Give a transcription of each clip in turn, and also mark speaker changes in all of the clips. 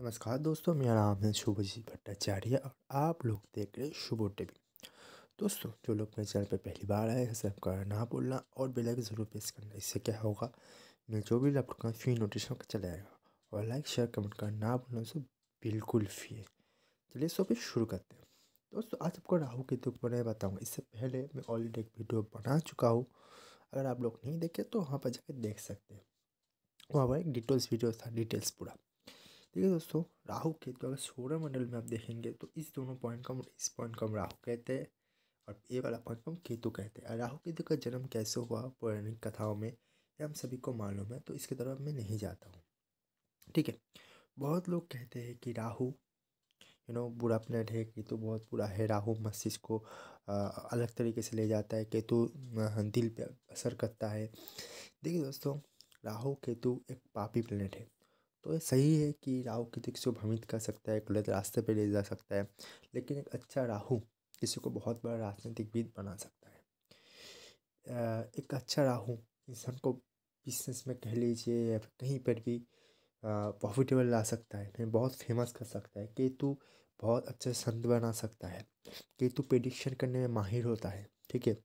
Speaker 1: नमस्कार दोस्तों मेरा नाम है शुभजीत भट्टाचार्य और आप लोग देख रहे हैं शुभ टीवी दोस्तों जो लोग मेरे चैनल पर पहली बार आए हैं सब का ना बोलना और बेल आइकन ज़रूर प्रेस करना इससे क्या होगा मैं जो भी अपलोड का फ्री नोटिफिकेशन का चला जाएगा और लाइक शेयर कमेंट करना ना बोलना उसे बिल्कुल फ्री है चलिए सो फिर शुरू करते हैं दोस्तों आज आपको राहु के दुख पर बताऊँगा इससे पहले मैं ऑलरेडी एक वीडियो बना चुका हूँ अगर आप लोग नहीं देखे तो वहाँ पर जाकर देख सकते हैं वहाँ पर एक डिटेल्स वीडियो था डिटेल्स पूरा ठीक है दोस्तों राहु केतु तो अगर सौर मंडल में आप देखेंगे तो इस दोनों पॉइंट को हम इस पॉइंट को हम राहु कहते हैं और ये वाला पॉइंट को हम केतु कहते हैं राहु केतु का जन्म कैसे हुआ पौराणिक कथाओं में ये हम सभी को मालूम है तो इसके तरफ मैं नहीं जाता हूँ ठीक है बहुत लोग कहते हैं कि राहु यू नो बुरा प्लेट है केतु बहुत बुरा है राहु मस्तिष्क को अलग तरीके से ले जाता है केतु दिल पे असर करता है देखिए दोस्तों राहु केतु एक पापी प्लेनेट है तो ये सही है कि राहु की दिक्स को भ्रमित कर सकता है गलत रास्ते पर ले जा सकता है लेकिन एक अच्छा राहु किसी को बहुत बड़ा राजनीतिकविद बना सकता है एक अच्छा राहु इंसान को बिजनेस में कह लीजिए या फिर कहीं पर भी प्रॉफिटेबल ला सकता है फिर बहुत फेमस कर सकता है केतु बहुत अच्छे संत बना सकता है केतु प्रडिक्शन करने में माहिर होता है ठीक है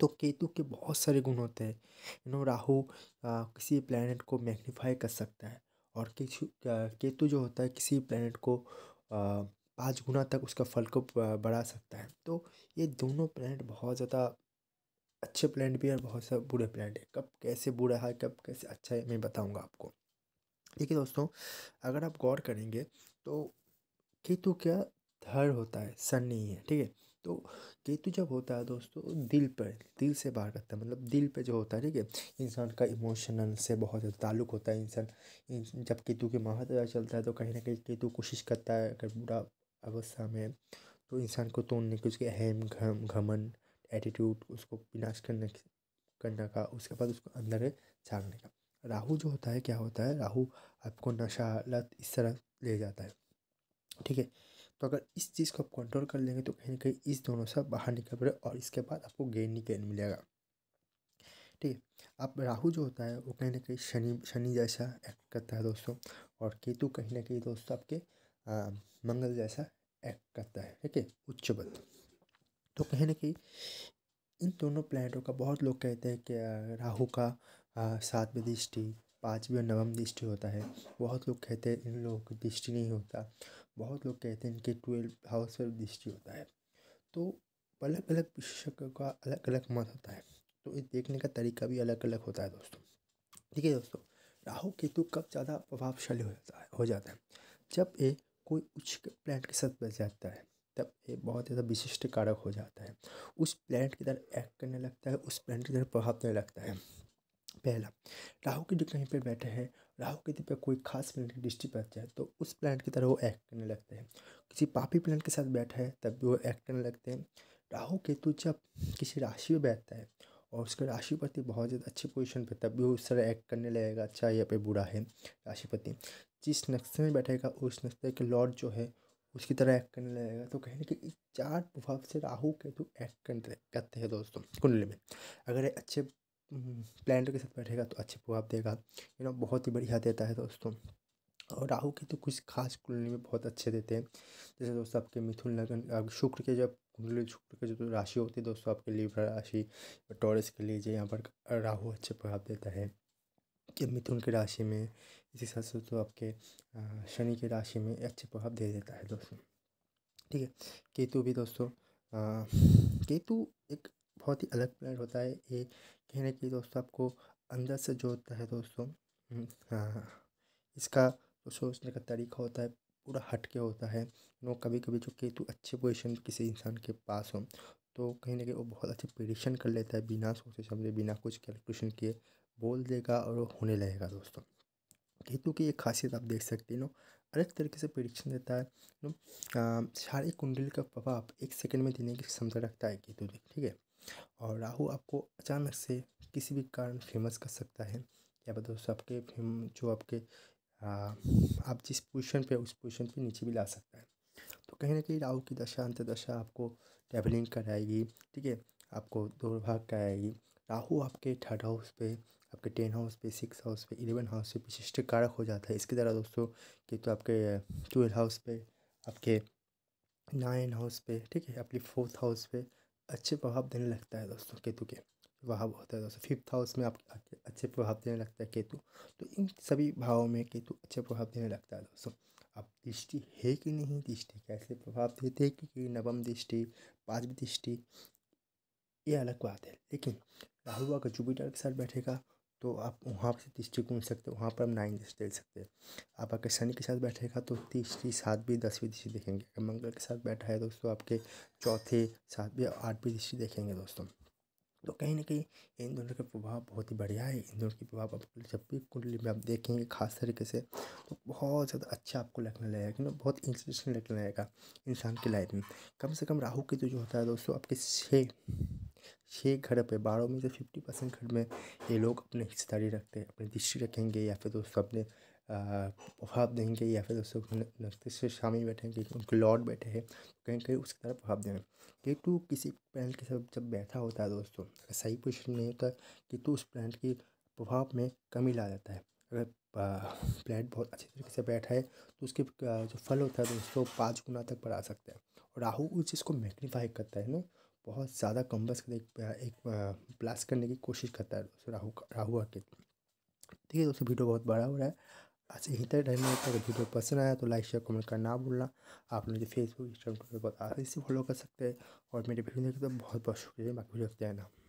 Speaker 1: तो केतु के बहुत सारे गुण होते हैं यू नो राहु किसी प्लानट को मैग्नीफाई कर सकता है और केतु जो होता है किसी प्लैनेट को पाँच गुना तक उसका फल को बढ़ा सकता है तो ये दोनों प्लैनेट बहुत ज़्यादा अच्छे प्लैनेट भी हैं बहुत सारे बुरे प्लैनेट हैं कब कैसे बुरा है कब कैसे अच्छा है मैं बताऊँगा आपको देखिए दोस्तों अगर आप गौर करेंगे तो केतु क्या धर होता है सन नहीं है ठीक है तो केतु तो जब होता है दोस्तों दिल पर दिल से बाहर करता है मतलब दिल पे जो होता है ठीक है इंसान का इमोशनल से बहुत ज़्यादा ताल्लुक होता है इंसान जब केतु के महादशा चलता है तो कहीं ना कहीं केतु कोशिश करता है अगर बुरा अवस्था में तो इंसान को तोड़ने की उसके अहम घम घमन एटीट्यूड उसको विनाश करने करने का उसके बाद उसको अंदर झाड़ने का राहु जो होता है क्या होता है राहु आपको नशा लत इस तरह ले जाता है ठीक है तो अगर इस चीज़ को आप कंट्रोल कर लेंगे तो कहीं ना कहीं इस दोनों से बाहर निकल पड़े और इसके बाद आपको गेन ही गेन मिलेगा ठीक है अब राहु जो होता है वो कहीं ना कहीं शनि शनि जैसा एक्ट करता है दोस्तों और केतु कहीं ना कहीं दोस्तों आपके आ, मंगल जैसा एक्ट करता है ठीक है उच्च बल तो कहीं ना कहीं इन दोनों प्लानों का बहुत लोग कहते हैं कि राहु का सातवें दृष्टि पाँचवीं और नवम दृष्टि होता है बहुत लोग कहते हैं इन लोगों की दृष्टि नहीं होता बहुत लोग कहते हैं इनके ट्वेल्व हाउस पर दृष्टि होता है तो अलग अलग विशेषज्ञों का अलग अलग मत होता है तो ये देखने का तरीका भी अलग अलग होता है दोस्तों ठीक है दोस्तों राहु केतु कब ज़्यादा प्रभावशाली हो जाता है हो जाता है जब ये कोई उच्च प्लांट के साथ बच जाता है तब ये बहुत ज़्यादा विशिष्ट कारक हो जाता है उस प्लांट की तरह एक्ट करने लगता है उस प्लांट की तरह प्रभाव देने लगता है पहला राहु के जो कहीं पर बैठे हैं राहु के दिन पर कोई खास प्लान की दृष्टि पड़ जाए तो उस प्लान की तरह वो एक्ट करने लगते हैं किसी पापी प्लान के साथ बैठा है तब भी वो एक्ट करने लगते हैं राहु केतु जब किसी राशि में बैठता है और उसके राशिपति बहुत ज़्यादा अच्छी पोजीशन पे तब भी वो उस तरह एक्ट करने लगेगा अच्छा या पे बुरा है राशिपति जिस नक्शे में बैठेगा उस नक्शे के लॉर्ड जो है उसकी तरह एक्ट करने लगेगा तो कहने के चार प्रभाव से राहु केतु एक्ट करते करते हैं दोस्तों कुंडली में अगर अच्छे प्लैनेट के साथ बैठेगा तो अच्छे प्रभाव देगा यू नो बहुत ही बढ़िया देता है दोस्तों और राहु के तो कुछ खास कुंडली में बहुत अच्छे देते हैं जैसे दोस्तों आपके मिथुन लगन शुक्र के जब कुंडली शुक्र के जो राशि होती है दोस्तों आपके लिब्रा राशि टॉरस के लीजिए यहाँ पर राहु अच्छे प्रभाव देता है कि मिथुन की राशि में इसी साथ साथ तो आपके शनि की राशि में अच्छे प्रभाव दे देता है दोस्तों ठीक है केतु भी दोस्तों केतु एक बहुत ही अलग प्लान होता है ये कहने की दोस्तों आपको अंदर से जो होता है दोस्तों हम्म, हाँ, हाँ, हाँ, इसका जो सोचने का तरीका होता है पूरा हट के होता है नो कभी कभी जो केतु अच्छे पोजिशन किसी इंसान के पास हो तो कहीं ना कहीं वो बहुत अच्छे प्रिडिक्शन कर लेता है बिना सोचे समझे बिना कुछ कैलकुलेशन किए बोल देगा और वो होने लगेगा दोस्तों केतु तो की ये खासियत आप देख सकते हैं नो अलग तरीके से प्रिडिक्शन देता है नो सारी कुंडली का प्रभाव एक सेकंड में देने की क्षमता रखता है केतु ठीक है और राहु आपको अचानक से किसी भी कारण फेमस कर सकता है या बताओ दोस्तों आपके फेम जो आपके आप जिस पोजिशन पे उस पोजिशन पे नीचे भी ला सकता है तो कहीं ना कहीं राहु की दशा अंतर्दशा आपको ट्रैवलिंग कराएगी ठीक है आपको दुर्भाग कराएगी राहु आपके थर्ड हाउस पे आपके टेन हाउस पे सिक्स हाउस पे इलेवन हाउस पे विशिष्ट कारक हो जाता है इसकी द्वारा दोस्तों कि तो आपके ट्वेल्थ हाउस पे आपके नाइन हाउस पे ठीक है अपनी फोर्थ हाउस पे अच्छे प्रभाव देने लगता है दोस्तों केतु के प्रभाव होता है दोस्तों फिफ्थ हाउस में आपके अच्छे प्रभाव देने लगता है केतु तो इन सभी भावों में केतु अच्छे प्रभाव देने लगता है दोस्तों अब दृष्टि है कि नहीं दृष्टि कैसे प्रभाव देते हैं क्योंकि नवम दृष्टि पांचवी दृष्टि ये अलग बात है लेकिन राहु अगर जुपिटर के साथ बैठेगा तो आप वहाँ से तीस ट्रिक मिल सकते हो वहाँ पर हम नाइन दस देख सकते हैं आप अगर शनि के साथ बैठेगा तो तीसरी सातवीं दसवीं दृष्टि देखेंगे अगर मंगल के साथ बैठा है दोस्तों आपके चौथे सातवीं और आठवीं दृष्टि देखेंगे दोस्तों तो कहीं ना कहीं इन दोनों का प्रभाव बहुत ही बढ़िया है इन दोनों के प्रभाव आप जब भी कुंडली में आप देखेंगे खास तरीके से तो बहुत ज़्यादा अच्छा आपको लगने लगेगा क्योंकि बहुत इंटरेस्टिंग लगने लगेगा इंसान की लाइफ में कम से कम राहु के तो जो होता है दोस्तों आपके छः छः घर पे बारह में से फिफ्टी परसेंट घर में ये लोग अपने हिस्सेदारी रखते हैं अपनी दृष्टि रखेंगे या फिर दोस्तों अपने प्रभाव देंगे या फिर दोस्तों से शामिल बैठेंगे उनके लॉर्ड बैठे हैं तो कहीं कहीं उसकी तरफ प्रभाव देंगे टू किसी प्लान के साथ जब बैठा होता है दोस्तों अगर सही पोजिशन नहीं होता तू उस प्लान की प्रभाव में कमी ला जाता है अगर प्लान बहुत अच्छे तरीके से बैठा है तो उसके जो फल होता है दोस्तों पाँच गुना तक बढ़ा सकते हैं और राहु उस चीज़ को मैग्नीफाई करता है ना बहुत ज़्यादा कम्बस कर एक एक ब्लास्ट करने की कोशिश करता है दोस्तों राहु राहु आके ठीक है दोस्तों वीडियो बहुत बड़ा हो रहा है अच्छा यहीं तक में अगर वीडियो पसंद आया तो लाइक शेयर कमेंट करना ना भूलना आप मुझे फेसबुक इंस्टाग्राम ट्विटर बहुत आसानी से फॉलो कर सकते हैं और मेरे वीडियो देखते तो बहुत बहुत शुक्रिया बाकी वीडियो देखते हैं ना